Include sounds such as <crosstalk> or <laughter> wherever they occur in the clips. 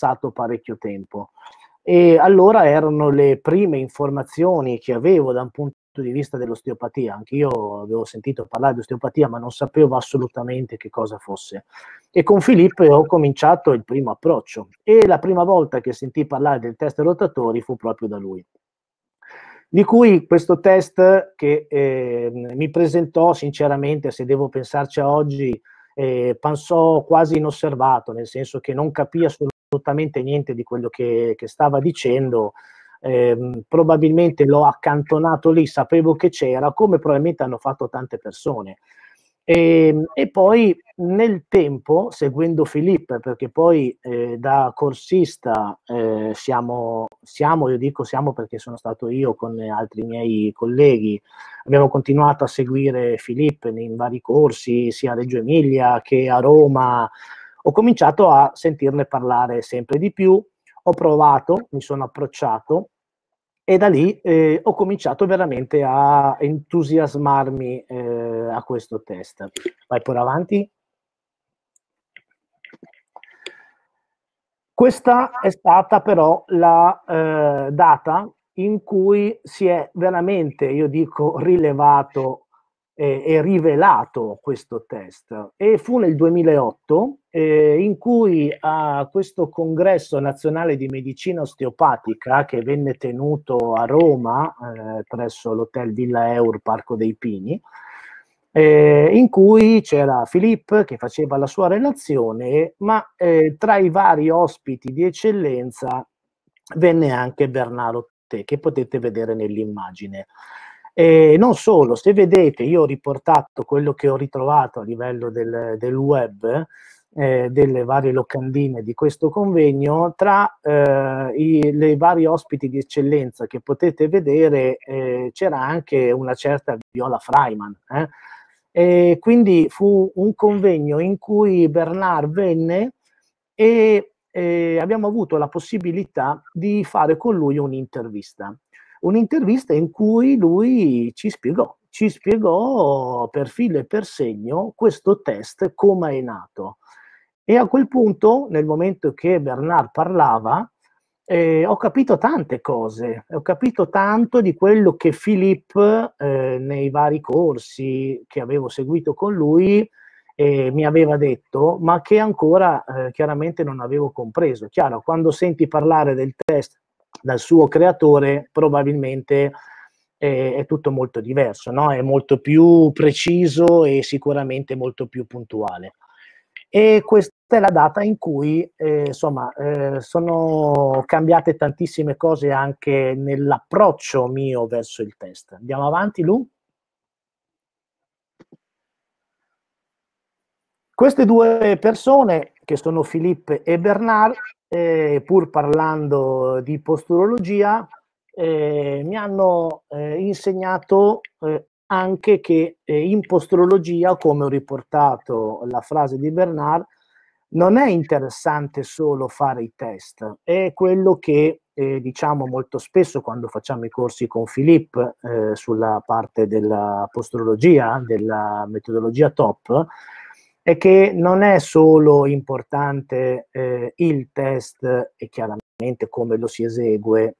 passato parecchio tempo. E allora erano le prime informazioni che avevo da un punto di vista dell'osteopatia. Anche io avevo sentito parlare di osteopatia, ma non sapevo assolutamente che cosa fosse. E con Filippo ho cominciato il primo approccio. E la prima volta che sentì parlare del test rotatori fu proprio da lui. Di cui questo test che eh, mi presentò, sinceramente, se devo pensarci a oggi, eh, passò quasi inosservato, nel senso che non capì assolutamente assolutamente niente di quello che, che stava dicendo. Eh, probabilmente l'ho accantonato lì, sapevo che c'era, come probabilmente hanno fatto tante persone. E, ehm, e poi nel tempo, seguendo Filippo, perché poi eh, da corsista eh, siamo, siamo, io dico siamo perché sono stato io con altri miei colleghi, abbiamo continuato a seguire Filippo in vari corsi, sia a Reggio Emilia che a Roma, ho cominciato a sentirne parlare sempre di più, ho provato, mi sono approcciato e da lì eh, ho cominciato veramente a entusiasmarmi eh, a questo test. Vai pure avanti. Questa è stata però la eh, data in cui si è veramente, io dico, rilevato eh, e rivelato questo test e fu nel 2008 eh, in cui a questo congresso nazionale di medicina osteopatica che venne tenuto a Roma eh, presso l'hotel Villa Eur Parco dei Pini eh, in cui c'era Filippo che faceva la sua relazione, ma eh, tra i vari ospiti di eccellenza venne anche Bernardo Te, che potete vedere nell'immagine. E non solo, se vedete, io ho riportato quello che ho ritrovato a livello del, del web, eh, delle varie locandine di questo convegno, tra eh, i le vari ospiti di eccellenza che potete vedere eh, c'era anche una certa Viola Freiman. Eh. E quindi fu un convegno in cui Bernard venne e eh, abbiamo avuto la possibilità di fare con lui un'intervista un'intervista in cui lui ci spiegò, ci spiegò per filo e per segno questo test come è nato. E a quel punto, nel momento che Bernard parlava, eh, ho capito tante cose, ho capito tanto di quello che Filippo eh, nei vari corsi che avevo seguito con lui eh, mi aveva detto, ma che ancora eh, chiaramente non avevo compreso. Chiaro, quando senti parlare del test dal suo creatore, probabilmente eh, è tutto molto diverso, no? è molto più preciso e sicuramente molto più puntuale. E questa è la data in cui eh, insomma, eh, sono cambiate tantissime cose anche nell'approccio mio verso il test. Andiamo avanti, Lu? Queste due persone, che sono Filippo e Bernard, eh, pur parlando di posturologia, eh, mi hanno eh, insegnato eh, anche che eh, in posturologia, come ho riportato la frase di Bernard, non è interessante solo fare i test, è quello che eh, diciamo molto spesso quando facciamo i corsi con Filippo sulla parte della posturologia, della metodologia top, è che non è solo importante eh, il test e chiaramente come lo si esegue,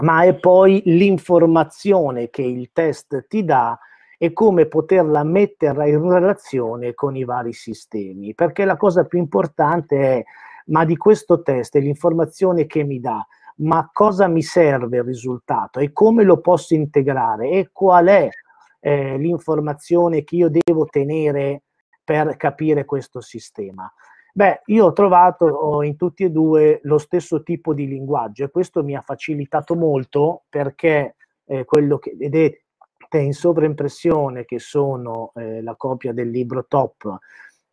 ma è poi l'informazione che il test ti dà e come poterla mettere in relazione con i vari sistemi, perché la cosa più importante è ma di questo test e l'informazione che mi dà, ma cosa mi serve il risultato e come lo posso integrare e qual è eh, l'informazione che io devo tenere per capire questo sistema? Beh, io ho trovato in tutti e due lo stesso tipo di linguaggio e questo mi ha facilitato molto perché eh, quello che vedete in sovraimpressione, che sono eh, la copia del libro top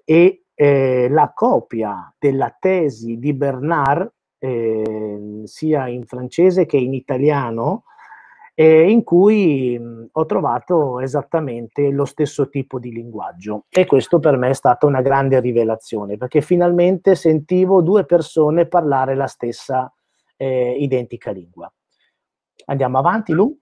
e eh, la copia della tesi di Bernard, eh, sia in francese che in italiano, eh, in cui mh, ho trovato esattamente lo stesso tipo di linguaggio e questo per me è stata una grande rivelazione perché finalmente sentivo due persone parlare la stessa eh, identica lingua. Andiamo avanti, Lu.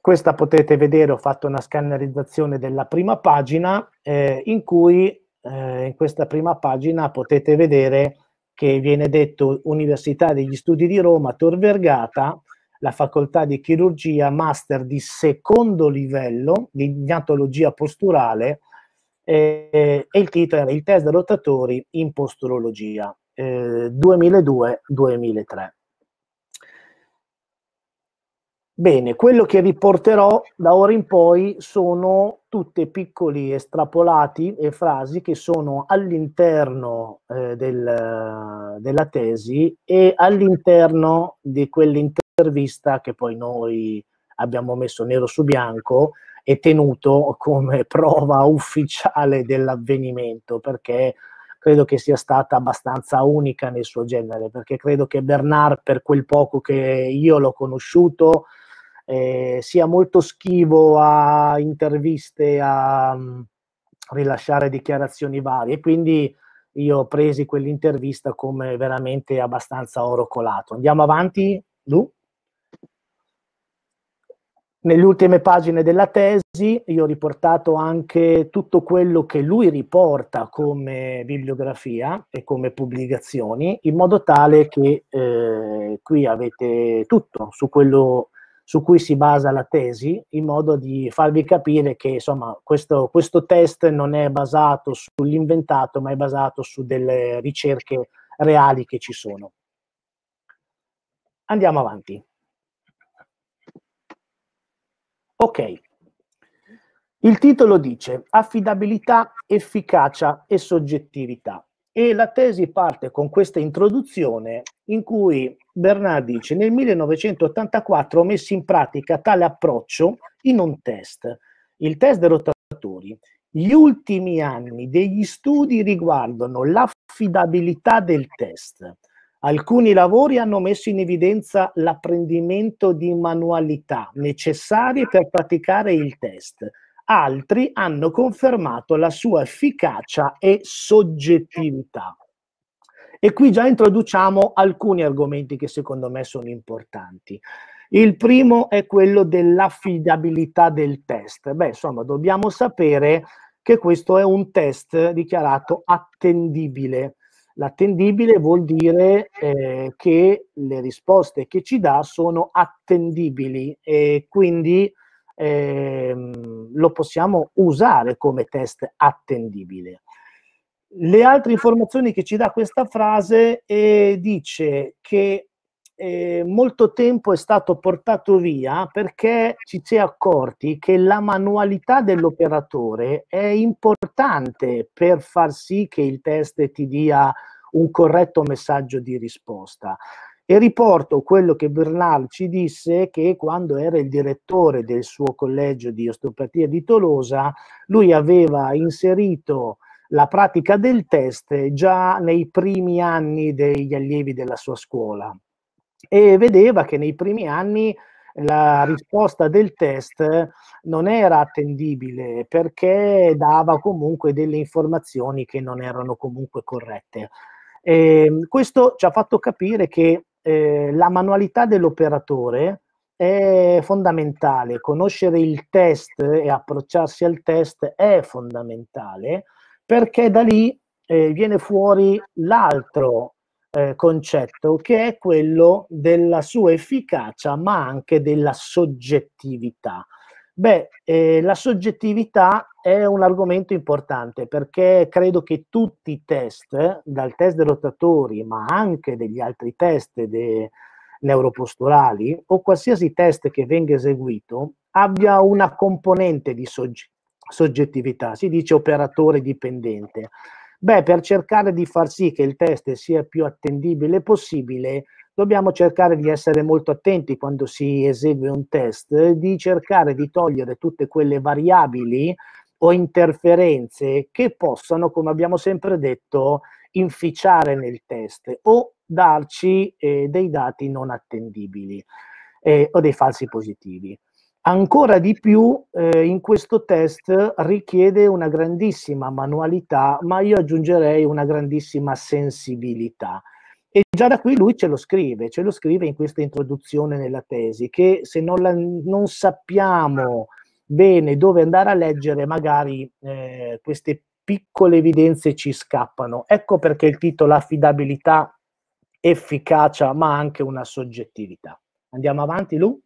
Questa potete vedere, ho fatto una scannerizzazione della prima pagina eh, in cui eh, in questa prima pagina potete vedere che viene detto Università degli Studi di Roma, Tor Vergata, la facoltà di chirurgia, master di secondo livello di gnatologia posturale eh, e il titolo era Il test dei rotatori in posturologia eh, 2002-2003. Bene, quello che vi porterò da ora in poi sono tutti piccoli estrapolati e frasi che sono all'interno eh, del, della tesi e all'interno di quell'interno intervista che poi noi abbiamo messo nero su bianco e tenuto come <laughs> prova ufficiale dell'avvenimento perché credo che sia stata abbastanza unica nel suo genere perché credo che Bernard per quel poco che io l'ho conosciuto eh, sia molto schivo a interviste a mm, rilasciare dichiarazioni varie e quindi io ho preso quell'intervista come veramente abbastanza oro colato andiamo avanti Lu? Nelle ultime pagine della tesi io ho riportato anche tutto quello che lui riporta come bibliografia e come pubblicazioni, in modo tale che eh, qui avete tutto su quello su cui si basa la tesi, in modo di farvi capire che insomma, questo, questo test non è basato sull'inventato, ma è basato su delle ricerche reali che ci sono. Andiamo avanti. Ok, il titolo dice affidabilità, efficacia e soggettività e la tesi parte con questa introduzione in cui Bernard dice nel 1984 ho messo in pratica tale approccio in un test, il test dei rotatori. Gli ultimi anni degli studi riguardano l'affidabilità del test, Alcuni lavori hanno messo in evidenza l'apprendimento di manualità necessarie per praticare il test, altri hanno confermato la sua efficacia e soggettività. E qui già introduciamo alcuni argomenti che secondo me sono importanti. Il primo è quello dell'affidabilità del test. Beh, insomma, dobbiamo sapere che questo è un test dichiarato attendibile, L'attendibile vuol dire eh, che le risposte che ci dà sono attendibili e quindi eh, lo possiamo usare come test attendibile. Le altre informazioni che ci dà questa frase eh, dice che eh, molto tempo è stato portato via perché ci si è accorti che la manualità dell'operatore è importante per far sì che il test ti dia un corretto messaggio di risposta. E riporto quello che Bernal ci disse che quando era il direttore del suo collegio di osteopatia di Tolosa, lui aveva inserito la pratica del test già nei primi anni degli allievi della sua scuola e vedeva che nei primi anni la risposta del test non era attendibile perché dava comunque delle informazioni che non erano comunque corrette. E ehm, questo ci ha fatto capire che eh, la manualità dell'operatore è fondamentale, conoscere il test e approcciarsi al test è fondamentale perché da lì eh, viene fuori l'altro eh, concetto, che è quello della sua efficacia, ma anche della soggettività. Beh, eh, la soggettività è un argomento importante perché credo che tutti i test, dal test dei rotatori, ma anche degli altri test de- neuroposturali o qualsiasi test che venga eseguito, abbia una componente di soggettività, si dice operatore dipendente. Beh, per cercare di far sì che il test sia più attendibile possibile, dobbiamo cercare di essere molto attenti quando si esegue un test, di cercare di togliere tutte quelle variabili o interferenze che possano, come abbiamo sempre detto, inficiare nel test o darci eh, dei dati non attendibili eh, o dei falsi positivi. Ancora di più eh, in questo test richiede una grandissima manualità, ma io aggiungerei una grandissima sensibilità. E già da qui lui ce lo scrive, ce lo scrive in questa introduzione nella tesi, che se non, la, non sappiamo bene dove andare a leggere, magari eh, queste piccole evidenze ci scappano. Ecco perché il titolo affidabilità, efficacia, ma anche una soggettività. Andiamo avanti, Lu?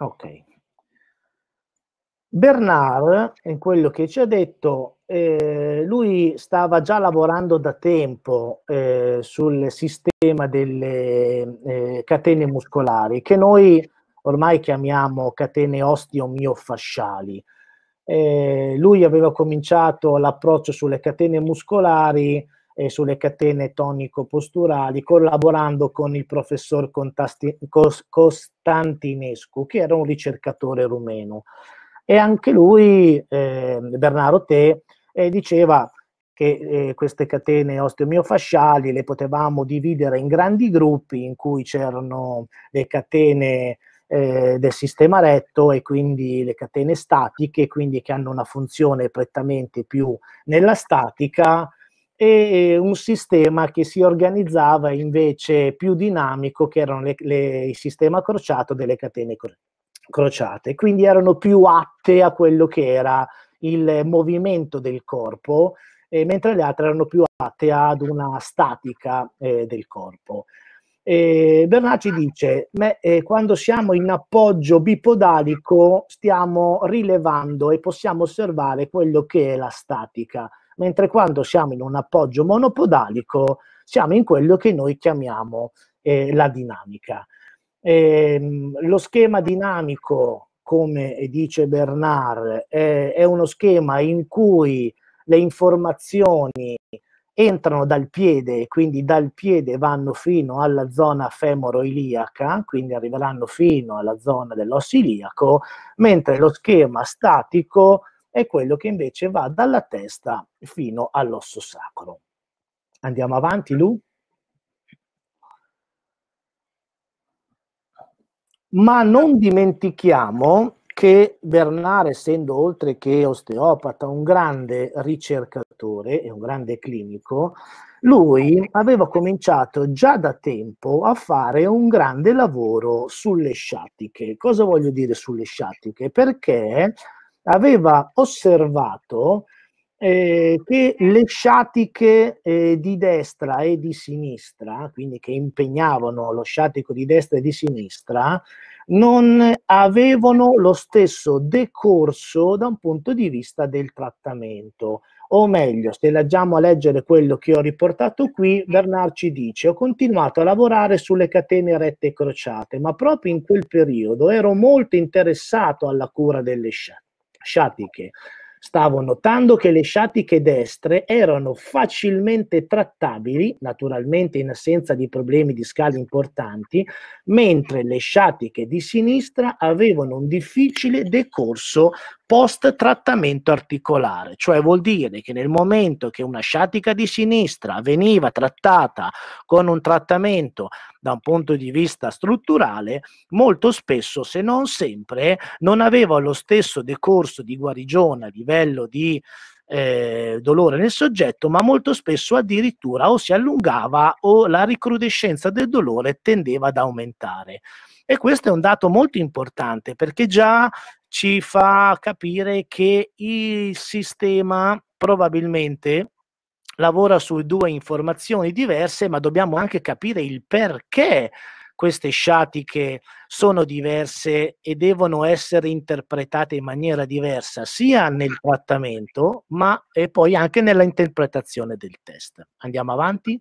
Ok. Bernard, in quello che ci ha detto, eh, lui stava già lavorando da tempo eh, sul sistema delle eh, catene muscolari, che noi ormai chiamiamo catene osteomiofasciali. Eh, lui aveva cominciato l'approccio sulle catene muscolari e sulle catene tonico-posturali, collaborando con il professor Costantinescu, che era un ricercatore rumeno. E anche lui, eh, Bernardo Te, eh, diceva che eh, queste catene osteomiofasciali le potevamo dividere in grandi gruppi in cui c'erano le catene eh, del sistema retto e quindi le catene statiche, quindi che hanno una funzione prettamente più nella statica e un sistema che si organizzava invece più dinamico, che erano le, le, il sistema crociato delle catene cro- crociate. Quindi erano più atte a quello che era il movimento del corpo, eh, mentre le altre erano più atte ad una statica eh, del corpo. Eh, Bernacci dice, beh, eh, quando siamo in appoggio bipodalico stiamo rilevando e possiamo osservare quello che è la statica mentre quando siamo in un appoggio monopodalico siamo in quello che noi chiamiamo eh, la dinamica. Eh, lo schema dinamico, come dice Bernard, eh, è uno schema in cui le informazioni entrano dal piede, e quindi dal piede vanno fino alla zona femoro-iliaca, quindi arriveranno fino alla zona dell'osso iliaco, mentre lo schema statico è quello che invece va dalla testa fino all'osso sacro. Andiamo avanti, Lu. Ma non dimentichiamo che Bernard, essendo oltre che osteopata, un grande ricercatore e un grande clinico, lui aveva cominciato già da tempo a fare un grande lavoro sulle sciatiche. Cosa voglio dire sulle sciatiche? Perché aveva osservato eh, che le sciatiche eh, di destra e di sinistra, quindi che impegnavano lo sciatico di destra e di sinistra, non avevano lo stesso decorso da un punto di vista del trattamento. O meglio, se leggiamo a leggere quello che ho riportato qui, Bernard ci dice: Ho continuato a lavorare sulle catene rette e crociate, ma proprio in quel periodo ero molto interessato alla cura delle sciatiche sciatiche. Stavo notando che le sciatiche destre erano facilmente trattabili, naturalmente in assenza di problemi di discali importanti, mentre le sciatiche di sinistra avevano un difficile decorso post trattamento articolare, cioè vuol dire che nel momento che una sciatica di sinistra veniva trattata con un trattamento da un punto di vista strutturale, molto spesso, se non sempre, non aveva lo stesso decorso di guarigione a livello di eh, dolore nel soggetto, ma molto spesso addirittura o si allungava o la ricrudescenza del dolore tendeva ad aumentare. E questo è un dato molto importante perché già ci fa capire che il sistema probabilmente lavora su due informazioni diverse, ma dobbiamo anche capire il perché queste sciatiche sono diverse e devono essere interpretate in maniera diversa, sia nel trattamento, ma e poi anche nella interpretazione del test. Andiamo avanti.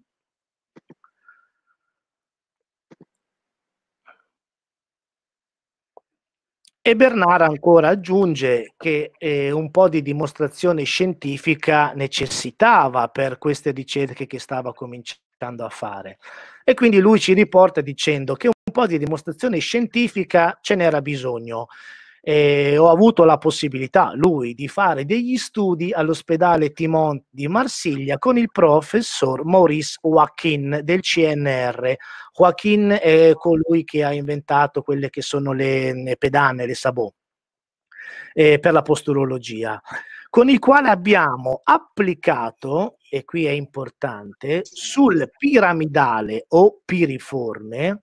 E Bernard ancora aggiunge che eh, un po' di dimostrazione scientifica necessitava per queste ricerche che stava cominciando a fare. E quindi lui ci riporta dicendo che un po' di dimostrazione scientifica ce n'era bisogno eh, ho avuto la possibilità, lui, di fare degli studi all'ospedale Timon di Marsiglia con il professor Maurice Joaquin del CNR. Joaquin è colui che ha inventato quelle che sono le, le pedane, le sabot, eh, per la posturologia, con il quale abbiamo applicato, e qui è importante, sul piramidale o piriforme,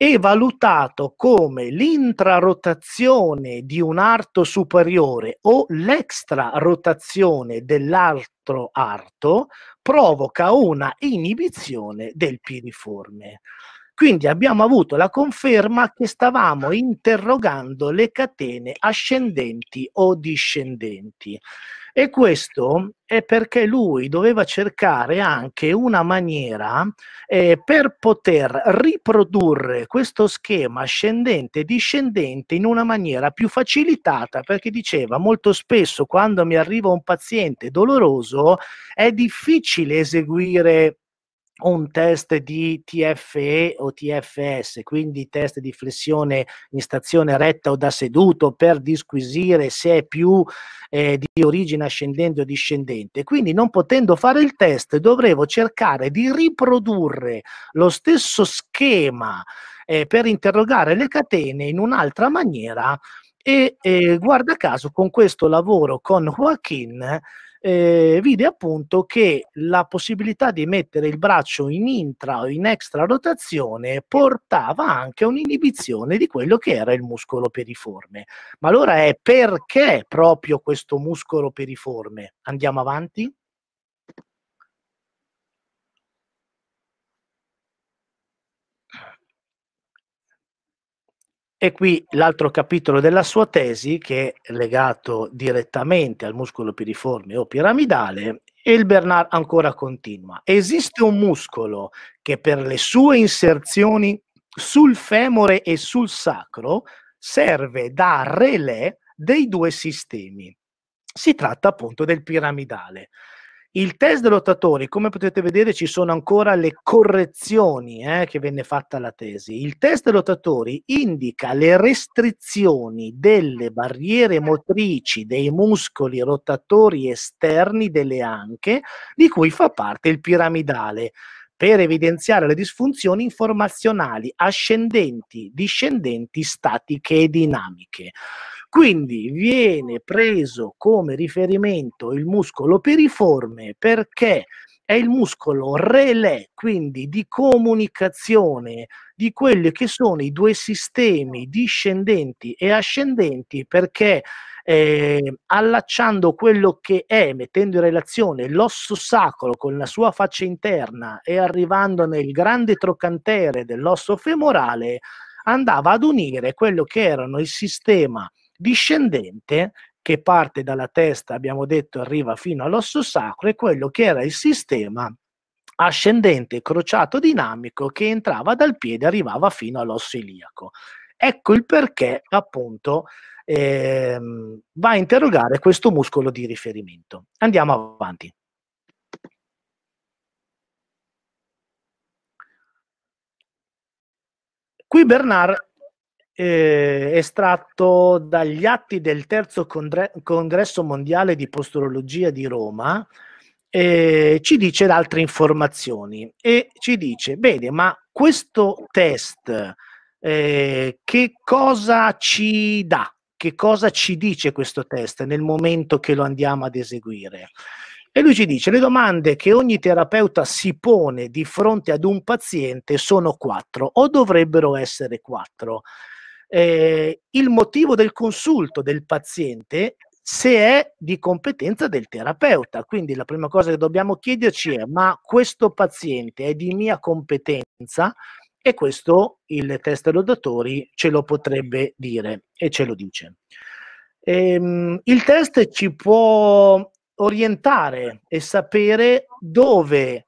e valutato come l'intrarotazione di un arto superiore o l'extrarotazione dell'altro arto provoca una inibizione del piriforme. Quindi abbiamo avuto la conferma che stavamo interrogando le catene ascendenti o discendenti. E questo è perché lui doveva cercare anche una maniera eh, per poter riprodurre questo schema ascendente e discendente in una maniera più facilitata, perché diceva molto spesso quando mi arriva un paziente doloroso è difficile eseguire un test di TFE o TFS, quindi test di flessione in stazione retta o da seduto per disquisire se è più eh, di origine ascendente o discendente. Quindi non potendo fare il test dovrevo cercare di riprodurre lo stesso schema eh, per interrogare le catene in un'altra maniera e eh, guarda caso con questo lavoro con Joaquin eh, vide appunto che la possibilità di mettere il braccio in intra o in extra rotazione portava anche a un'inibizione di quello che era il muscolo periforme. Ma allora è perché proprio questo muscolo periforme? Andiamo avanti? E qui l'altro capitolo della sua tesi, che è legato direttamente al muscolo piriforme o piramidale, e il Bernard ancora continua. Esiste un muscolo che per le sue inserzioni sul femore e sul sacro serve da relè dei due sistemi. Si tratta appunto del piramidale. Il test dell'Ottatori, come potete vedere, ci sono ancora le correzioni eh, che venne fatta la tesi. Il test dell'Ottatori indica le restrizioni delle barriere motrici dei muscoli rotatori esterni delle anche, di cui fa parte il piramidale per evidenziare le disfunzioni informazionali ascendenti, discendenti, statiche e dinamiche. Quindi viene preso come riferimento il muscolo piriforme perché è il muscolo relè, quindi di comunicazione di quelli che sono i due sistemi discendenti e ascendenti, perché eh, allacciando quello che è, mettendo in relazione l'osso sacro con la sua faccia interna e arrivando nel grande trocantere dell'osso femorale, andava ad unire quello che erano il sistema discendente che parte dalla testa, abbiamo detto, arriva fino all'osso sacro, è quello che era il sistema ascendente crociato dinamico che entrava dal piede e arrivava fino all'osso iliaco. Ecco il perché appunto ehm, va a interrogare questo muscolo di riferimento. Andiamo avanti. Qui Bernard eh, estratto dagli atti del terzo congre- congresso mondiale di posturologia di Roma, eh, ci dice altre informazioni e ci dice, bene, ma questo test eh, che cosa ci dà? Che cosa ci dice questo test nel momento che lo andiamo ad eseguire? E lui ci dice, le domande che ogni terapeuta si pone di fronte ad un paziente sono quattro o dovrebbero essere quattro eh, il motivo del consulto del paziente se è di competenza del terapeuta. Quindi la prima cosa che dobbiamo chiederci è ma questo paziente è di mia competenza? E questo il test lodatori ce lo potrebbe dire e ce lo dice. Ehm, il test ci può orientare e sapere dove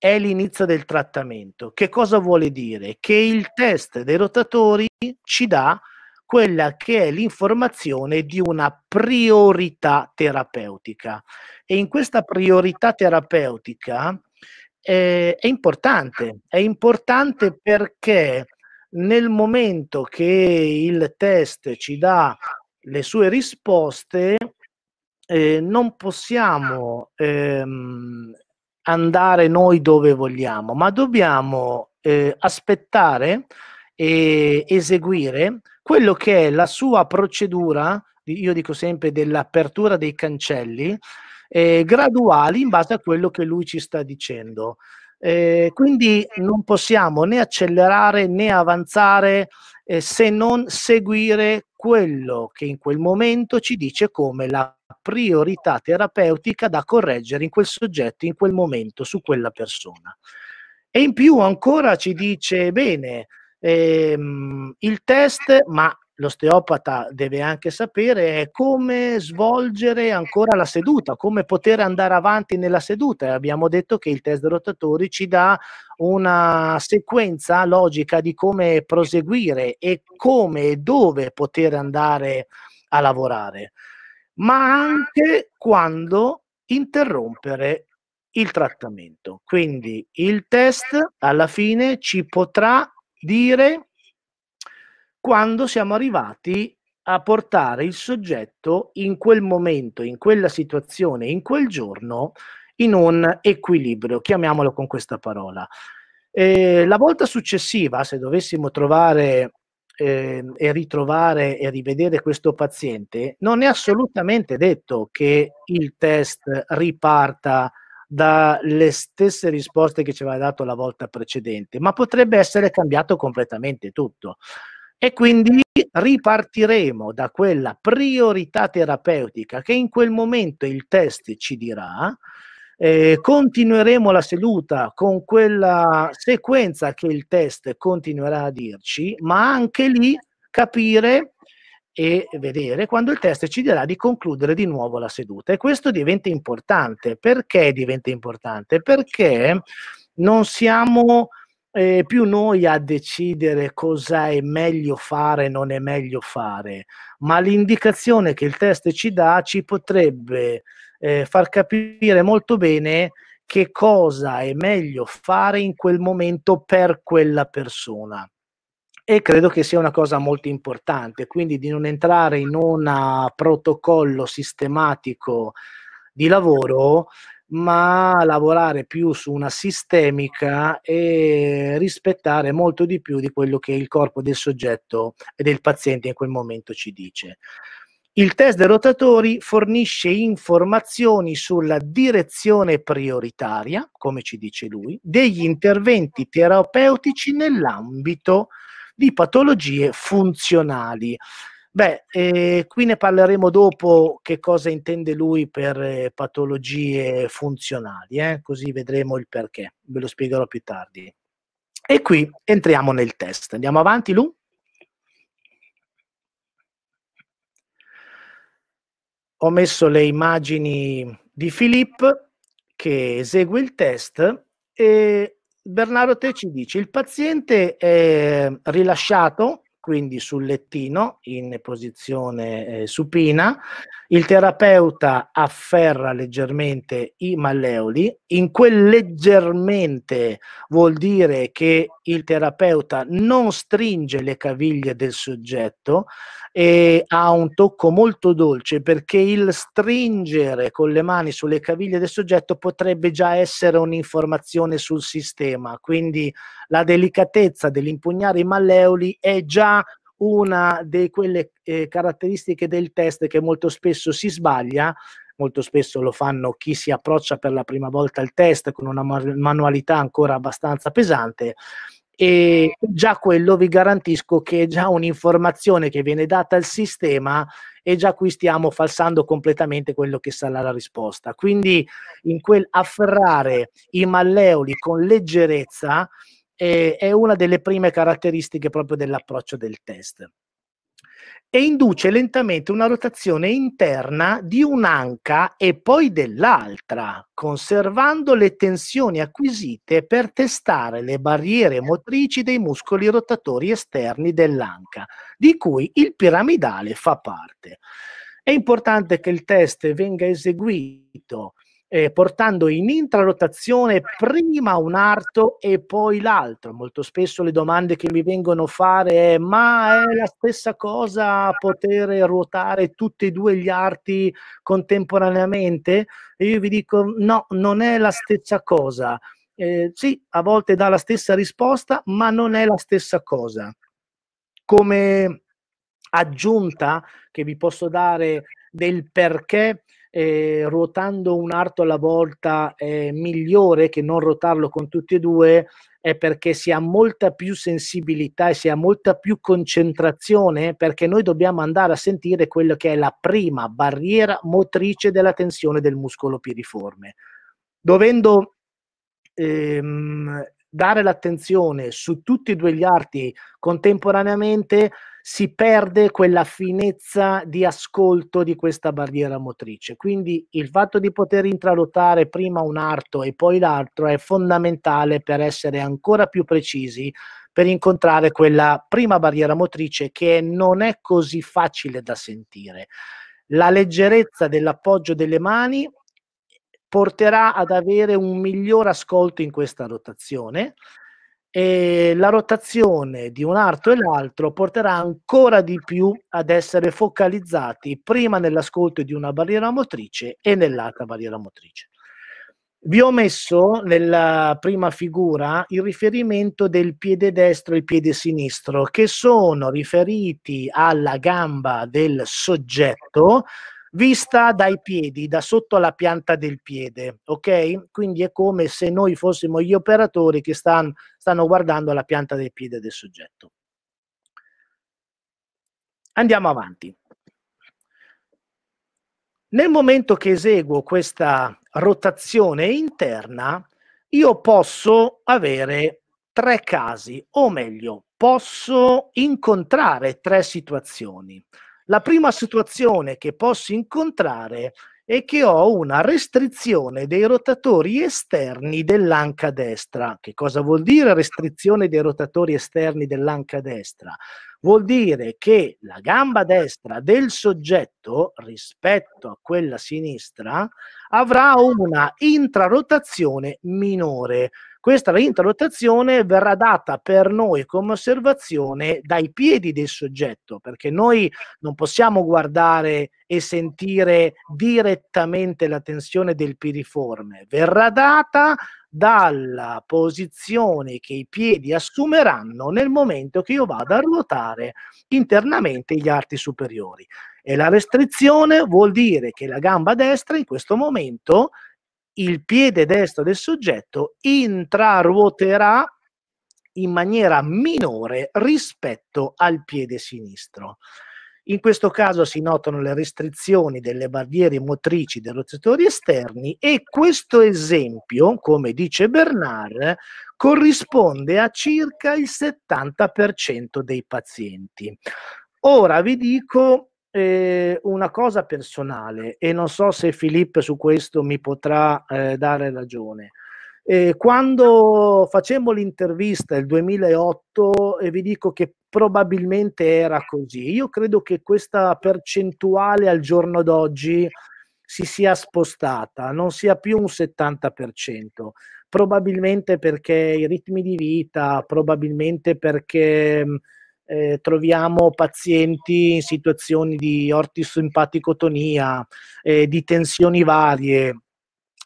è l'inizio del trattamento. Che cosa vuole dire? Che il test dei rotatori ci dà quella che è l'informazione di una priorità terapeutica. E in questa priorità terapeutica eh, è importante, è importante perché nel momento che il test ci dà le sue risposte, eh, non possiamo ehm, andare noi dove vogliamo, ma dobbiamo eh, aspettare e eseguire quello che è la sua procedura, io dico sempre dell'apertura dei cancelli, eh, graduali in base a quello che lui ci sta dicendo. Eh, quindi non possiamo né accelerare né avanzare eh, se non seguire quello che in quel momento ci dice come la priorità terapeutica da correggere in quel soggetto, in quel momento, su quella persona. E in più ancora ci dice, bene, ehm, il test, ma l'osteopata deve anche sapere è come svolgere ancora la seduta, come poter andare avanti nella seduta. E abbiamo detto che il test rotatori ci dà una sequenza logica di come proseguire e come e dove poter andare a lavorare ma anche quando interrompere il trattamento. Quindi il test alla fine ci potrà dire quando siamo arrivati a portare il soggetto in quel momento, in quella situazione, in quel giorno, in un equilibrio, chiamiamolo con questa parola. Eh, la volta successiva, se dovessimo trovare eh, e ritrovare e rivedere questo paziente, non è assolutamente detto che il test riparta dalle stesse risposte che ci aveva dato la volta precedente, ma potrebbe essere cambiato completamente tutto. E quindi ripartiremo da quella priorità terapeutica che in quel momento il test ci dirà eh, continueremo la seduta con quella sequenza che il test continuerà a dirci, ma anche lì capire e vedere quando il test ci dirà di concludere di nuovo la seduta. E questo diventa importante. Perché diventa importante? Perché non siamo eh, più noi a decidere cosa è meglio fare e non è meglio fare, ma l'indicazione che il test ci dà ci potrebbe eh, far capire molto bene che cosa è meglio fare in quel momento per quella persona. E credo che sia una cosa molto importante, quindi di non entrare in un protocollo sistematico di lavoro, ma lavorare più su una sistemica e rispettare molto di più di quello che il corpo del soggetto e del paziente in quel momento ci dice. Il test dei rotatori fornisce informazioni sulla direzione prioritaria, come ci dice lui, degli interventi terapeutici nell'ambito di patologie funzionali. Beh, eh, qui ne parleremo dopo che cosa intende lui per eh, patologie funzionali, eh? così vedremo il perché, ve lo spiegherò più tardi. E qui entriamo nel test. Andiamo avanti, Lu? ho messo le immagini di Filippo che esegue il test e Bernardo Te ci dice il paziente è rilasciato quindi sul lettino in posizione eh, supina, il terapeuta afferra leggermente i malleoli, in quel leggermente vuol dire che il terapeuta non stringe le caviglie del soggetto e ha un tocco molto dolce perché il stringere con le mani sulle caviglie del soggetto potrebbe già essere un'informazione sul sistema, quindi la delicatezza dell'impugnare i malleoli è già una di quelle eh, caratteristiche del test che molto spesso si sbaglia, molto spesso lo fanno chi si approccia per la prima volta al test con una manualità ancora abbastanza pesante e già quello vi garantisco che è già un'informazione che viene data al sistema e già qui stiamo falsando completamente quello che sarà la risposta. Quindi in quel afferrare i malleoli con leggerezza eh, è una delle prime caratteristiche proprio dell'approccio del test. E induce lentamente una rotazione interna di un'anca e poi dell'altra, conservando le tensioni acquisite per testare le barriere motrici dei muscoli rotatori esterni dell'anca, di cui il piramidale fa parte. È importante che il test venga eseguito eh, portando in intrarotazione prima un arto e poi l'altro. Molto spesso le domande che mi vengono a fare è ma è la stessa cosa poter ruotare tutti e due gli arti contemporaneamente? E io vi dico no, non è la stessa cosa. Eh, sì, a volte dà la stessa risposta, ma non è la stessa cosa. Come aggiunta che vi posso dare del perché eh, ruotando un arto alla volta è migliore che non ruotarlo con tutti e due è perché si ha molta più sensibilità e si ha molta più concentrazione perché noi dobbiamo andare a sentire quello che è la prima barriera motrice della tensione del muscolo piriforme. Dovendo ehm, dare l'attenzione su tutti e due gli arti contemporaneamente si perde quella finezza di ascolto di questa barriera motrice. Quindi il fatto di poter intralottare prima un arto e poi l'altro è fondamentale per essere ancora più precisi per incontrare quella prima barriera motrice che non è così facile da sentire. La leggerezza dell'appoggio delle mani porterà ad avere un miglior ascolto in questa rotazione e la rotazione di un arto e l'altro porterà ancora di più ad essere focalizzati prima nell'ascolto di una barriera motrice e nell'altra barriera motrice. Vi ho messo nella prima figura il riferimento del piede destro e il piede sinistro che sono riferiti alla gamba del soggetto vista dai piedi, da sotto alla pianta del piede, ok? Quindi è come se noi fossimo gli operatori che stanno, stanno guardando la pianta del piede del soggetto. Andiamo avanti. Nel momento che eseguo questa rotazione interna, io posso avere tre casi, o meglio, posso incontrare tre situazioni la prima situazione che posso incontrare è che ho una restrizione dei rotatori esterni dell'anca destra. Che cosa vuol dire restrizione dei rotatori esterni dell'anca destra? Vuol dire che la gamba destra del soggetto rispetto a quella sinistra avrà una intrarotazione minore questa interrotazione verrà data per noi come osservazione dai piedi del soggetto, perché noi non possiamo guardare e sentire direttamente la tensione del piriforme, verrà data dalla posizione che i piedi assumeranno nel momento che io vado a ruotare internamente gli arti superiori. E la restrizione vuol dire che la gamba destra in questo momento il piede destro del soggetto intraruoterà in maniera minore rispetto al piede sinistro. In questo caso si notano le restrizioni delle barriere motrici dei rotatori esterni e questo esempio, come dice Bernard, corrisponde a circa il 70% dei pazienti. Ora vi dico eh, una cosa personale e non so se Filippo su questo mi potrà eh, dare ragione. Eh, quando facemmo l'intervista nel 2008, e vi dico che probabilmente era così, io credo che questa percentuale al giorno d'oggi si sia spostata, non sia più un 70%, probabilmente perché i ritmi di vita, probabilmente perché... Mh, mhmm, eh, troviamo pazienti in situazioni di ortisimpaticotonia, eh, di tensioni varie.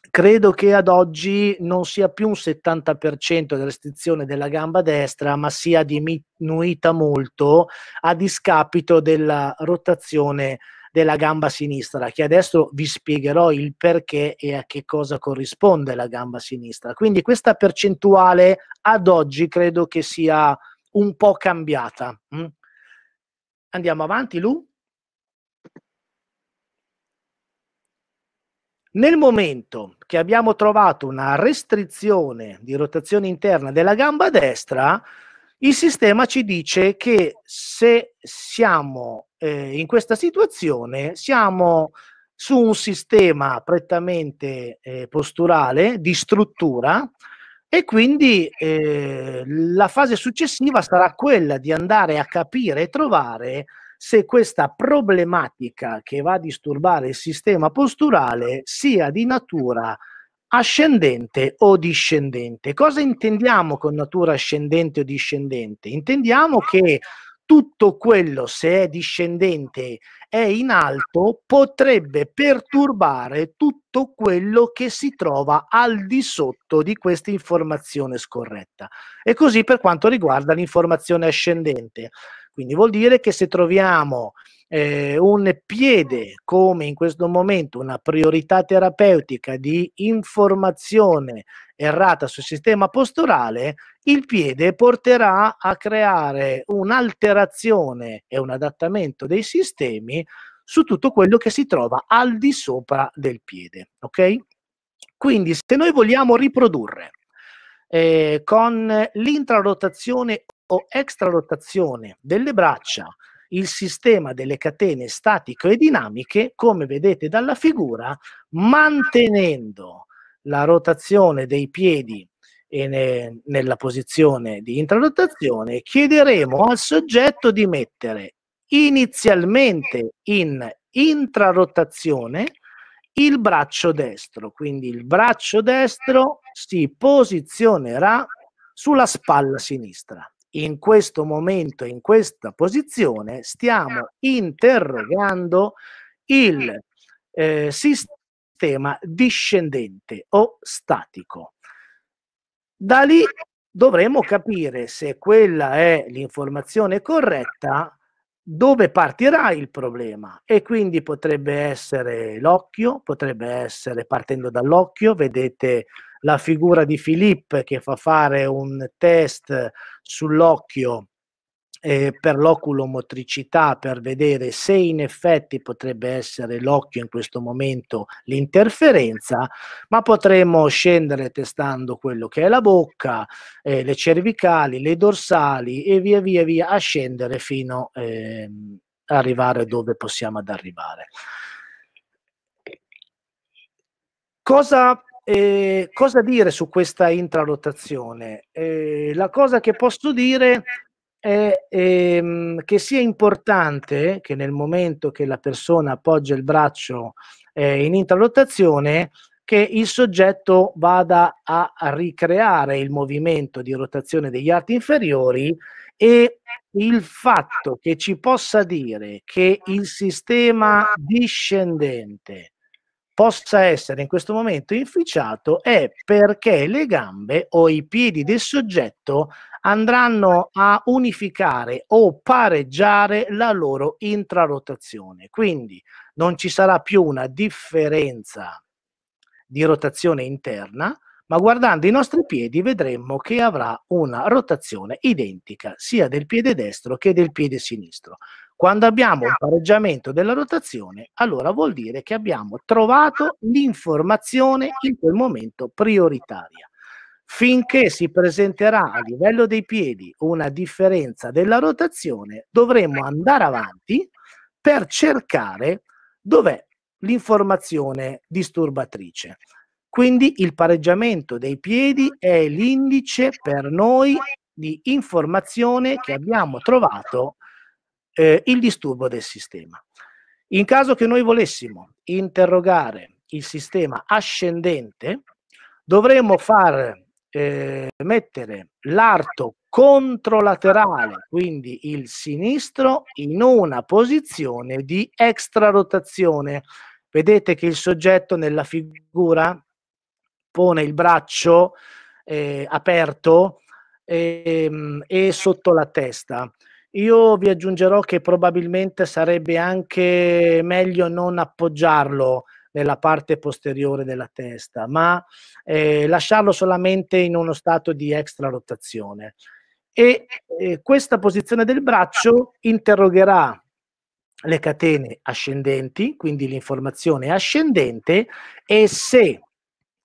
Credo che ad oggi non sia più un 70% di restrizione della gamba destra, ma sia diminuita molto a discapito della rotazione della gamba sinistra, che adesso vi spiegherò il perché e a che cosa corrisponde la gamba sinistra. Quindi questa percentuale ad oggi credo che sia un po' cambiata. Mm? Andiamo avanti, Lu. Nel momento che abbiamo trovato una restrizione di rotazione interna della gamba destra, il sistema ci dice che se siamo eh, in questa situazione, siamo su un sistema prettamente eh, posturale, di struttura, e quindi eh, la fase successiva sarà quella di andare a capire e trovare se questa problematica che va a disturbare il sistema posturale sia di natura ascendente o discendente. Cosa intendiamo con natura ascendente o discendente? Intendiamo che tutto quello, se è discendente, è in alto potrebbe perturbare tutto quello che si trova al di sotto di questa informazione scorretta. E così per quanto riguarda l'informazione ascendente. Quindi vuol dire che se troviamo eh, un piede, come in questo momento una priorità terapeutica di informazione errata sul sistema posturale, il piede porterà a creare un'alterazione e un adattamento dei sistemi su tutto quello che si trova al di sopra del piede. Ok? Quindi se noi vogliamo riprodurre eh, con l'intrarotazione o extrarotazione delle braccia il sistema delle catene statico e dinamiche, come vedete dalla figura, mantenendo la rotazione dei piedi ne, nella posizione di intrarotazione, chiederemo al soggetto di mettere inizialmente in intrarotazione il braccio destro, quindi il braccio destro si posizionerà sulla spalla sinistra. In questo momento, in questa posizione, stiamo interrogando il eh, sistema sistema discendente o statico. Da lì dovremo capire se quella è l'informazione corretta, dove partirà il problema e quindi potrebbe essere l'occhio, potrebbe essere partendo dall'occhio, vedete la figura di Filippo che fa fare un test sull'occhio eh, per l'oculomotricità per vedere se in effetti potrebbe essere l'occhio in questo momento l'interferenza, ma potremo scendere testando quello che è la bocca, eh, le cervicali, le dorsali e via via via a scendere fino a eh, arrivare dove possiamo ad arrivare. Cosa eh, cosa dire su questa intrarotazione? Eh, la cosa che posso dire è ehm, che sia importante che nel momento che la persona appoggia il braccio eh, in interrotazione, che il soggetto vada a ricreare il movimento di rotazione degli arti inferiori e il fatto che ci possa dire che il sistema discendente possa essere in questo momento inficiato è perché le gambe o i piedi del soggetto andranno a unificare o pareggiare la loro intrarotazione. Quindi non ci sarà più una differenza di rotazione interna, ma guardando i nostri piedi vedremmo che avrà una rotazione identica sia del piede destro che del piede sinistro. Quando abbiamo un pareggiamento della rotazione, allora vuol dire che abbiamo trovato l'informazione in quel momento prioritaria. Finché si presenterà a livello dei piedi una differenza della rotazione, dovremo andare avanti per cercare dov'è l'informazione disturbatrice. Quindi il pareggiamento dei piedi è l'indice per noi di informazione che abbiamo trovato eh, il disturbo del sistema. In caso che noi volessimo interrogare il sistema ascendente, dovremmo far eh, mettere l'arto controlaterale, quindi il sinistro, in una posizione di extrarotazione. Vedete che il soggetto nella figura pone il braccio eh, aperto e, ehm, e sotto la testa. Io vi aggiungerò che probabilmente sarebbe anche meglio non appoggiarlo nella parte posteriore della testa, ma eh, lasciarlo solamente in uno stato di extra rotazione. E eh, questa posizione del braccio interrogherà le catene ascendenti, quindi l'informazione ascendente, e se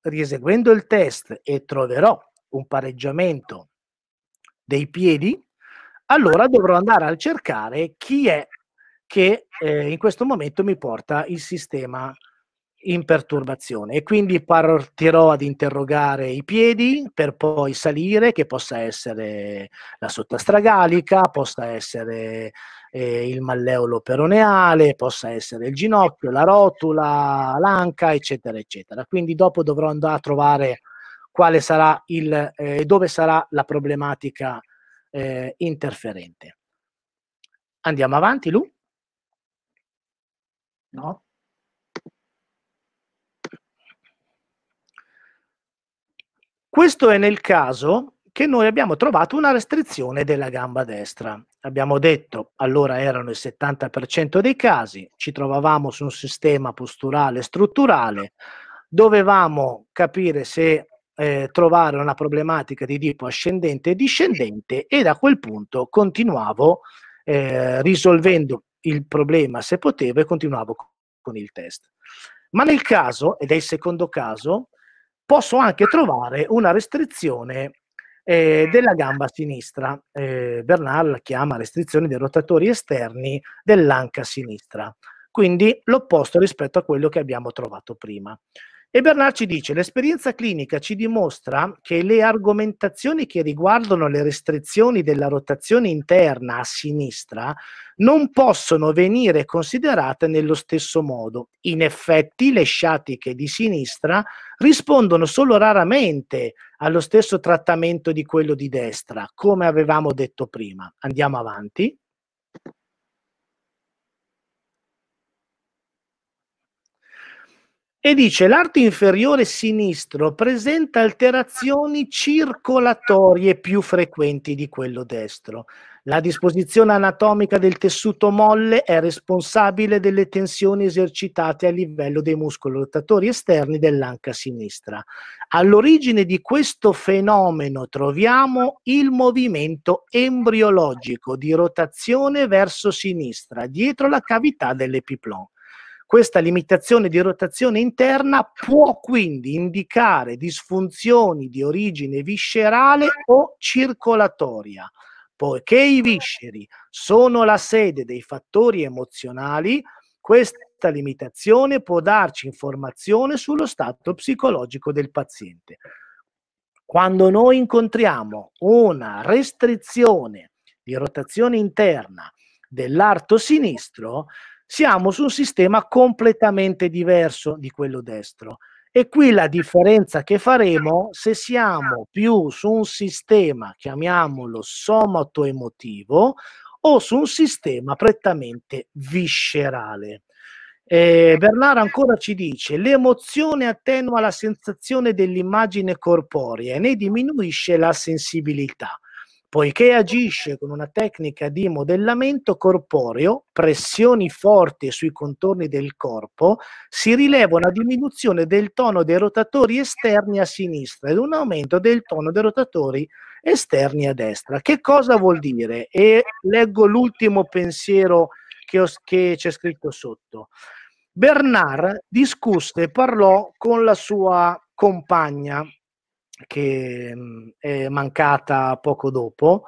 rieseguendo il test e troverò un pareggiamento dei piedi, allora dovrò andare a cercare chi è che eh, in questo momento mi porta il sistema in perturbazione e quindi partirò ad interrogare i piedi per poi salire che possa essere la sottostragalica, possa essere eh, il malleolo peroneale, possa essere il ginocchio, la rotula, l'anca, eccetera, eccetera. Quindi dopo dovrò andare a trovare quale sarà il, eh, dove sarà la problematica eh, interferente. Andiamo avanti, Lu? No? Questo è nel caso che noi abbiamo trovato una restrizione della gamba destra abbiamo detto, allora erano il 70% dei casi, ci trovavamo su un sistema posturale strutturale, dovevamo capire se eh, trovare una problematica di tipo ascendente e discendente e da quel punto continuavo eh, risolvendo il problema se potevo e continuavo con il test. Ma nel caso, ed è il secondo caso, posso anche trovare una restrizione eh, mm. della gamba sinistra. Eh, Bernal chiama restrizione dei rotatori esterni dell'anca sinistra, quindi l'opposto rispetto a quello che abbiamo trovato prima. E Bernard ci dice, l'esperienza clinica ci dimostra che le argomentazioni che riguardano le restrizioni della rotazione interna a sinistra non possono venire considerate nello stesso modo. In effetti le sciatiche di sinistra rispondono solo raramente allo stesso trattamento di quello di destra, come avevamo detto prima. Andiamo avanti. e dice l'arto inferiore sinistro presenta alterazioni circolatorie più frequenti di quello destro. La disposizione anatomica del tessuto molle è responsabile delle tensioni esercitate a livello dei muscoli rotatori esterni dell'anca sinistra. All'origine di questo fenomeno troviamo il movimento embriologico di rotazione verso sinistra dietro la cavità dell'epiplon. Questa limitazione di rotazione interna può quindi indicare disfunzioni di origine viscerale o circolatoria. Poiché i visceri sono la sede dei fattori emozionali, questa limitazione può darci informazione sullo stato psicologico del paziente. Quando noi incontriamo una restrizione di rotazione interna dell'arto sinistro, siamo su un sistema completamente diverso di quello destro. E qui la differenza che faremo se siamo più su un sistema, chiamiamolo somato-emotivo, o su un sistema prettamente viscerale. Eh, Bernard ancora ci dice: l'emozione attenua la sensazione dell'immagine corporea e ne diminuisce la sensibilità poiché agisce con una tecnica di modellamento corporeo, pressioni forti sui contorni del corpo, si rileva una diminuzione del tono dei rotatori esterni a sinistra ed un aumento del tono dei rotatori esterni a destra. Che cosa vuol dire? E leggo l'ultimo pensiero che, ho, che c'è scritto sotto. Bernard discusse e parlò con la sua compagna che mhmm, è mancata poco dopo,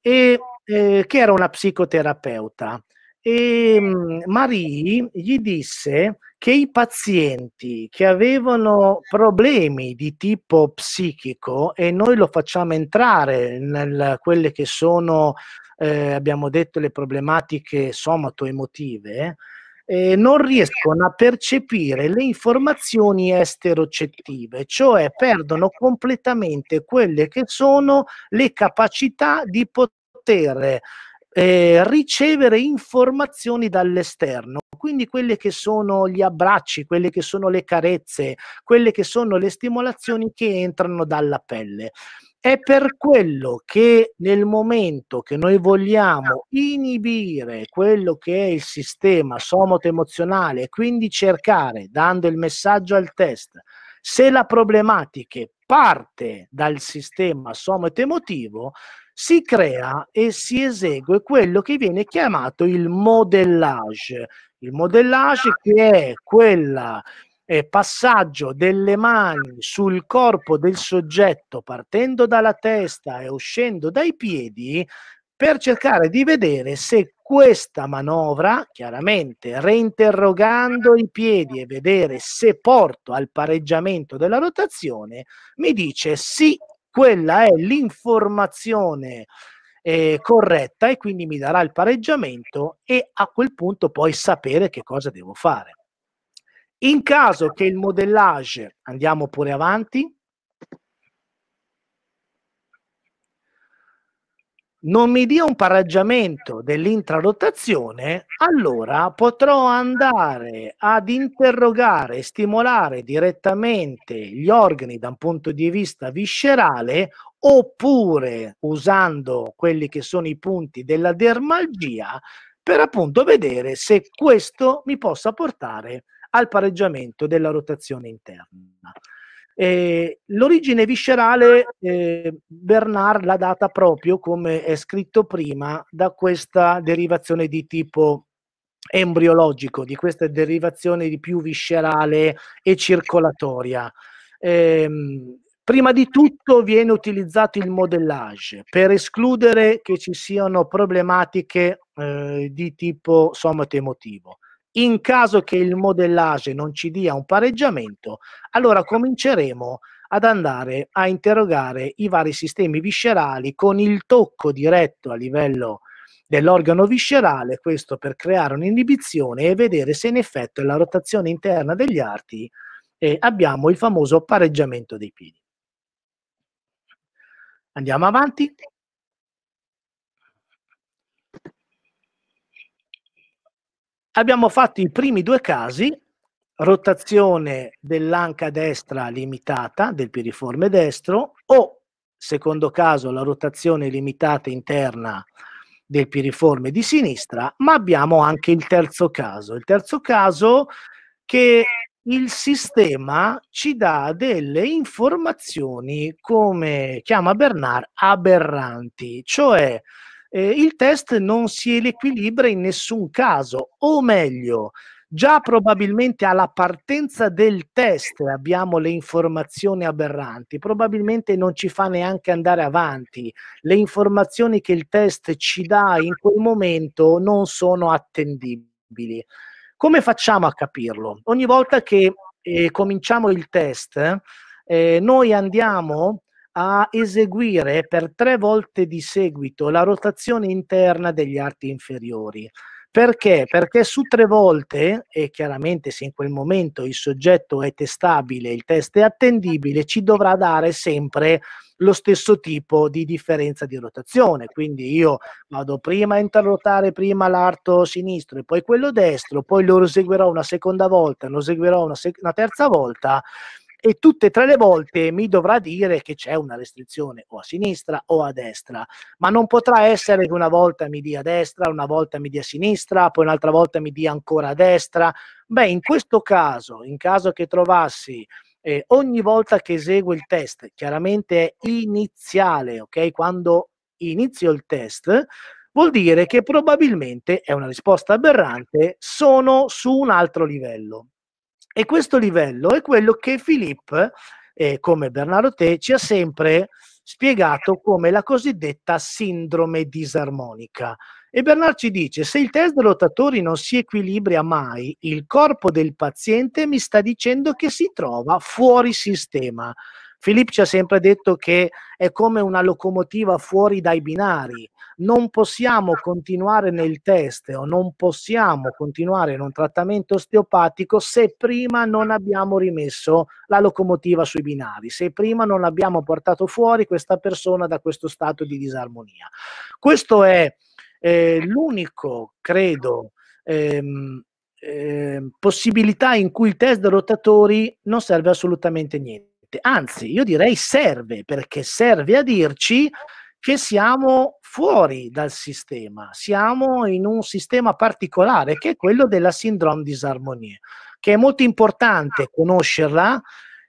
e, eh, che era una psicoterapeuta. E mhmm, Marie gli disse che i pazienti che avevano problemi di tipo psichico, e noi lo facciamo entrare nel quelle che sono, eh, abbiamo detto, le problematiche somato-emotive, eh, non riescono a percepire le informazioni esterocettive, cioè perdono completamente quelle che sono le capacità di poter eh, ricevere informazioni dall'esterno, quindi quelli che sono gli abbracci, quelle che sono le carezze, quelle che sono le stimolazioni che entrano dalla pelle. È per quello che nel momento che noi vogliamo inibire quello che è il sistema somoto-emozionale e quindi cercare, dando il messaggio al test, se la problematica parte dal sistema somoto-emotivo, si crea e si esegue quello che viene chiamato il modellage. Il modellage che è quella eh, passaggio delle mani sul corpo del soggetto partendo dalla testa e uscendo dai piedi per cercare di vedere se questa manovra, chiaramente reinterrogando i piedi e vedere se porto al pareggiamento della rotazione, mi dice sì, quella è l'informazione eh, corretta e quindi mi darà il pareggiamento e a quel punto poi sapere che cosa devo fare. In caso che il modellage, andiamo pure avanti, non mi dia un pareggiamento dell'intrarotazione, allora potrò andare ad interrogare e stimolare direttamente gli organi da un punto di vista viscerale oppure usando quelli che sono i punti della dermalgia per appunto vedere se questo mi possa portare al pareggiamento della rotazione interna. Eh, l'origine viscerale eh, Bernard l'ha data proprio, come è scritto prima, da questa derivazione di tipo embriologico, di questa derivazione di più viscerale e circolatoria. Eh, prima di tutto viene utilizzato il modellage per escludere che ci siano problematiche eh, di tipo somato emotivo. In caso che il modellage non ci dia un pareggiamento, allora cominceremo ad andare a interrogare i vari sistemi viscerali con il tocco diretto a livello dell'organo viscerale, questo per creare un'inibizione e vedere se in effetti la rotazione interna degli arti eh, abbiamo il famoso pareggiamento dei piedi. Andiamo avanti. Abbiamo fatto i primi due casi, rotazione dell'anca destra limitata del piriforme destro o secondo caso la rotazione limitata interna del piriforme di sinistra, ma abbiamo anche il terzo caso. Il terzo caso che il sistema ci dà delle informazioni, come chiama Bernard, aberranti, cioè eh, il test non si equilibra in nessun caso, o meglio, già probabilmente alla partenza del test abbiamo le informazioni aberranti, probabilmente non ci fa neanche andare avanti, le informazioni che il test ci dà in quel momento non sono attendibili. Come facciamo a capirlo? Ogni volta che eh, cominciamo il test, eh, noi andiamo a eseguire per tre volte di seguito la rotazione interna degli arti inferiori. Perché? Perché su tre volte, e chiaramente se in quel momento il soggetto è testabile, il test è attendibile, ci dovrà dare sempre lo stesso tipo di differenza di rotazione. Quindi io vado prima a interrotare prima l'arto sinistro e poi quello destro, poi lo eseguirò una seconda volta, lo eseguirò una, sec- una terza volta e tutte e tre le volte mi dovrà dire che c'è una restrizione o a sinistra o a destra, ma non potrà essere che una volta mi dia a destra, una volta mi dia a sinistra, poi un'altra volta mi dia ancora a destra. Beh, in questo caso, in caso che trovassi eh, ogni volta che eseguo il test, chiaramente è iniziale, ok? Quando inizio il test, vuol dire che probabilmente è una risposta aberrante, sono su un altro livello. E questo livello è quello che Filippo, eh, come Bernardo Te, ci ha sempre spiegato come la cosiddetta sindrome disarmonica. E Bernard ci dice, se il test dei rotatori non si equilibra mai, il corpo del paziente mi sta dicendo che si trova fuori sistema. Filippo ci ha sempre detto che è come una locomotiva fuori dai binari, non possiamo continuare nel test o non possiamo continuare in un trattamento osteopatico se prima non abbiamo rimesso la locomotiva sui binari, se prima non abbiamo portato fuori questa persona da questo stato di disarmonia. Questo è eh, l'unico, credo, ehm, eh, possibilità in cui il test rotatori non serve assolutamente niente permette, anzi io direi serve, perché serve a dirci che siamo fuori dal sistema, siamo in un sistema particolare che è quello della sindrome disarmonia, che è molto importante conoscerla,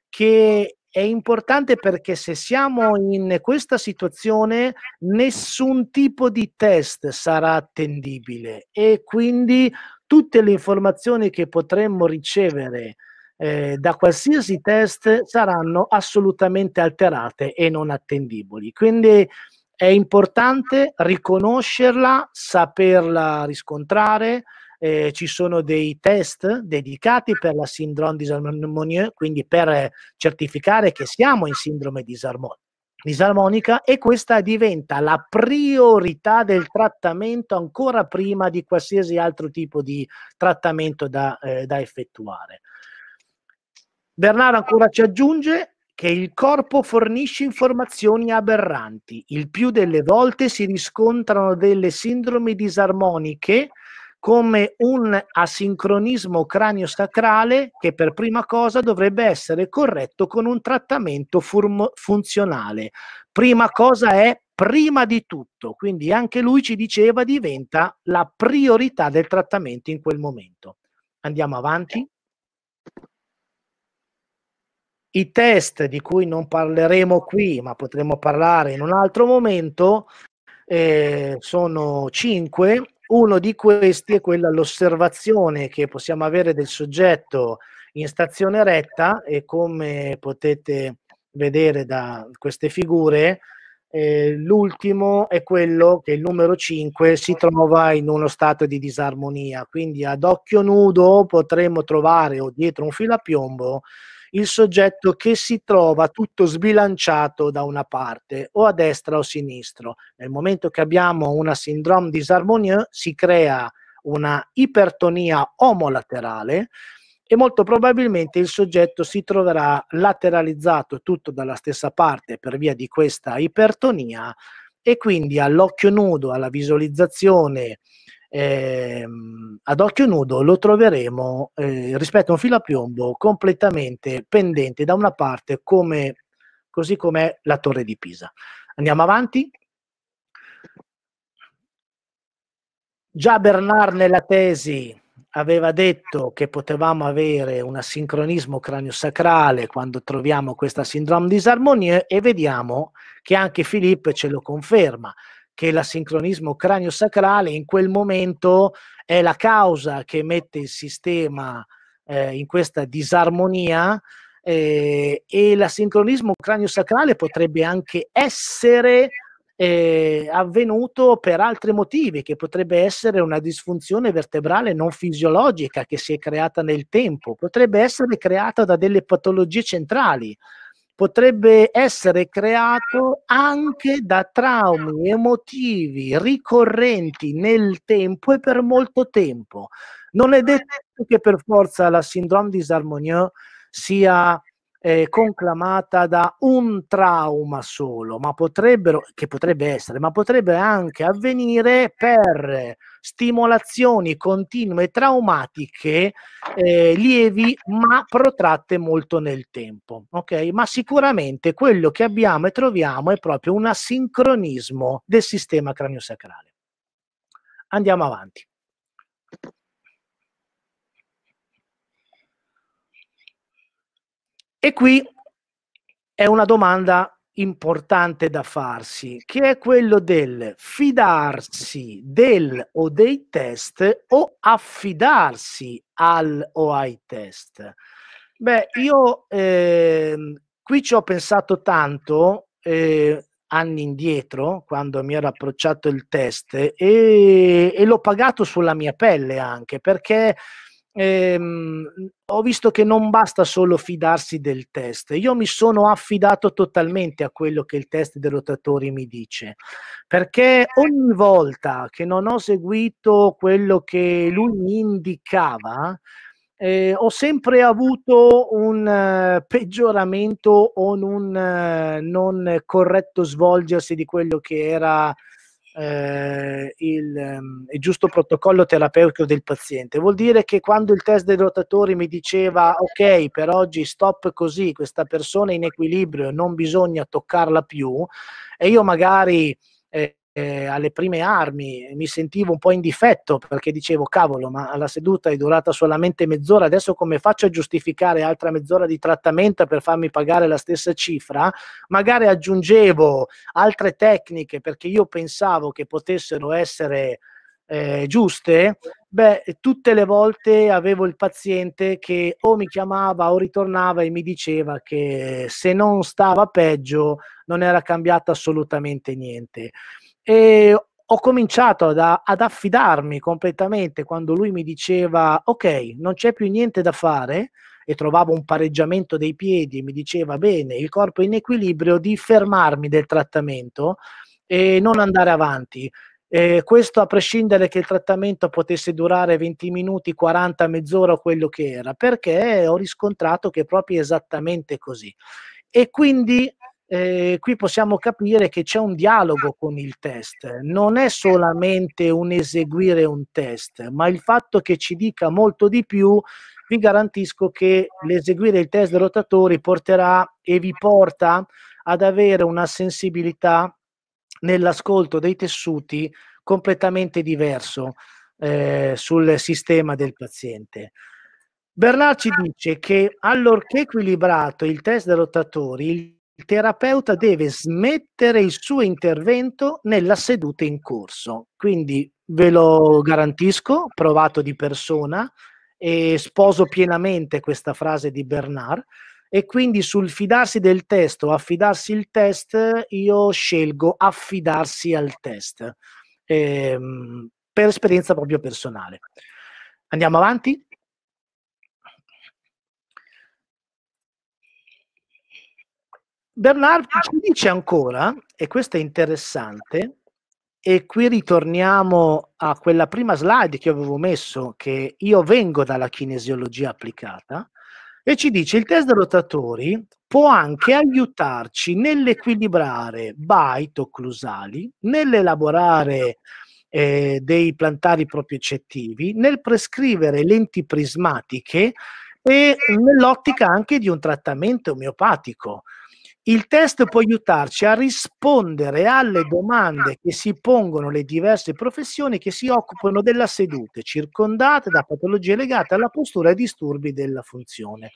che è importante perché se siamo in questa situazione nessun tipo di test sarà attendibile e quindi tutte le informazioni che potremmo ricevere eh, da qualsiasi test saranno assolutamente alterate e non attendibili. Quindi è importante riconoscerla, saperla riscontrare. Eh, ci sono dei test dedicati per la sindrome disarmonia, quindi per certificare che siamo in sindrome disarmonica disarmonica e questa diventa la priorità del trattamento ancora prima di qualsiasi altro tipo di trattamento da, eh, da effettuare. Bernardo ancora ci aggiunge che il corpo fornisce informazioni aberranti. Il più delle volte si riscontrano delle sindromi disarmoniche come un asincronismo cranio-sacrale che per prima cosa dovrebbe essere corretto con un trattamento furmo- funzionale. Prima cosa è prima di tutto, quindi anche lui ci diceva diventa la priorità del trattamento in quel momento. Andiamo avanti i test di cui non parleremo qui, ma potremo parlare in un altro momento, eh, sono cinque. Uno di questi è quello all'osservazione che possiamo avere del soggetto in stazione retta e come potete vedere da queste figure, eh, l'ultimo è quello che il numero 5 si trova in uno stato di disarmonia, quindi ad occhio nudo potremmo trovare o dietro un filo a piombo il soggetto che si trova tutto sbilanciato da una parte, o a destra o a sinistra. Nel momento che abbiamo una sindrome disarmonia, si crea una ipertonia omolaterale e molto probabilmente il soggetto si troverà lateralizzato tutto dalla stessa parte per via di questa ipertonia e quindi all'occhio nudo, alla visualizzazione eh, ad occhio nudo lo troveremo eh, rispetto a un filo a piombo completamente pendente da una parte come, così com'è la torre di Pisa. Andiamo avanti. Già Bernard nella tesi aveva detto che potevamo avere un asincronismo cranio-sacrale quando troviamo questa sindrome disarmonia e vediamo che anche Filippo ce lo conferma che l'assincronismo cranio-sacrale in quel momento è la causa che mette il sistema eh, in questa disarmonia eh, e l'assincronismo cranio-sacrale potrebbe anche essere eh, avvenuto per altri motivi, che potrebbe essere una disfunzione vertebrale non fisiologica che si è creata nel tempo, potrebbe essere creata da delle patologie centrali potrebbe essere creato anche da traumi emotivi ricorrenti nel tempo e per molto tempo. Non è detto che per forza la sindrome disarmonia sia eh, conclamata da un trauma solo, ma potrebbero, che potrebbe essere, ma potrebbe anche avvenire per stimolazioni continue traumatiche eh, lievi ma protratte molto nel tempo. Ok, ma sicuramente quello che abbiamo e troviamo è proprio un asincronismo del sistema cranio sacrale Andiamo avanti. E qui è una domanda importante da farsi, che è quello del fidarsi del o dei test o affidarsi al o ai test. Beh, io eh, qui ci ho pensato tanto eh, anni indietro, quando mi ero approcciato il test, e, e l'ho pagato sulla mia pelle anche, perché ehm, ho visto che non basta solo fidarsi del test. Io mi sono affidato totalmente a quello che il test dei rotatori mi dice, perché ogni volta che non ho seguito quello che lui mi indicava, eh, ho sempre avuto un eh, peggioramento o un eh, non corretto svolgersi di quello che era eh, il, ehm, il, giusto protocollo terapeutico del paziente. Vuol dire che quando il test dei rotatori mi diceva ok, per oggi stop così, questa persona è in equilibrio, non bisogna toccarla più, e io magari eh, eh, alle prime armi mi sentivo un po' in difetto perché dicevo cavolo ma la seduta è durata solamente mezz'ora adesso come faccio a giustificare altra mezz'ora di trattamento per farmi pagare la stessa cifra magari aggiungevo altre tecniche perché io pensavo che potessero essere eh, giuste beh tutte le volte avevo il paziente che o mi chiamava o ritornava e mi diceva che se non stava peggio non era cambiato assolutamente niente e ho cominciato ad, ad affidarmi completamente quando lui mi diceva ok, non c'è più niente da fare e trovavo un pareggiamento dei piedi e mi diceva bene, il corpo è in equilibrio, di fermarmi del trattamento e non andare avanti. Eh, questo a prescindere che il trattamento potesse durare 20 minuti, 40, mezz'ora o quello che era, perché ho riscontrato che è proprio esattamente così. E quindi eh, qui possiamo capire che c'è un dialogo con il test, non è solamente un eseguire un test, ma il fatto che ci dica molto di più, vi garantisco che l'eseguire il test rotatori porterà e vi porta ad avere una sensibilità nell'ascolto dei tessuti completamente diverso eh, sul sistema del paziente. Bernard ci dice che allorché equilibrato il test dei rotatori, il terapeuta deve smettere il suo intervento nella seduta in corso. Quindi ve lo garantisco, provato di persona e sposo pienamente questa frase di Bernard e quindi sul fidarsi del test o affidarsi il test io scelgo affidarsi al test ehm, per esperienza proprio personale. Andiamo avanti? Bernard ah. ci dice ancora, e questo è interessante, e qui ritorniamo a quella prima slide che avevo messo, che io vengo dalla kinesiologia applicata, e ci dice il test dei rotatori può anche aiutarci nell'equilibrare bite occlusali, nell'elaborare eh, dei plantari proprio propriocettivi, nel prescrivere lenti prismatiche e nell'ottica anche di un trattamento omeopatico. Il test può aiutarci a rispondere alle domande che si pongono le diverse professioni che si occupano della sedute, circondate da patologie legate alla postura e disturbi della funzione.